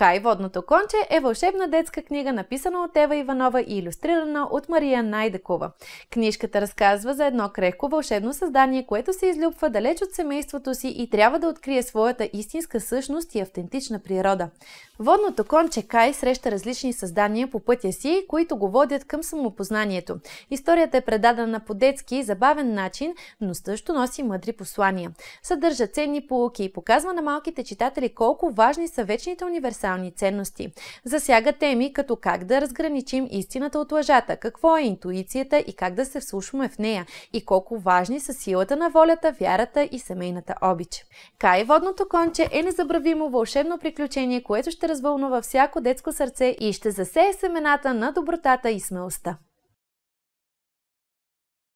Кай водното конче е вълшебна детска книга, написана от Ева Иванова и иллюстрирана от Мария Найдекова. Книжката разказва за едно крехко вълшебно създание, което се излюбва далеч от семейството си и трябва да открие своята истинска същност и автентична природа. Водното конче Кай среща различни създания по пътя си, които го водят към самопознанието. Историята е предадена по детски и забавен начин, но също носи мъдри послания. Съдържа ценни полуки и показва на малките читатели колко важни са вечните универсали универсални ценности. Засяга теми като как да разграничим истината от лъжата, какво е интуицията и как да се вслушваме в нея и колко важни са силата на волята, вярата и семейната обич. Кай водното конче е незабравимо вълшебно приключение, което ще развълнува всяко детско сърце и ще засее семената на добротата и смелостта.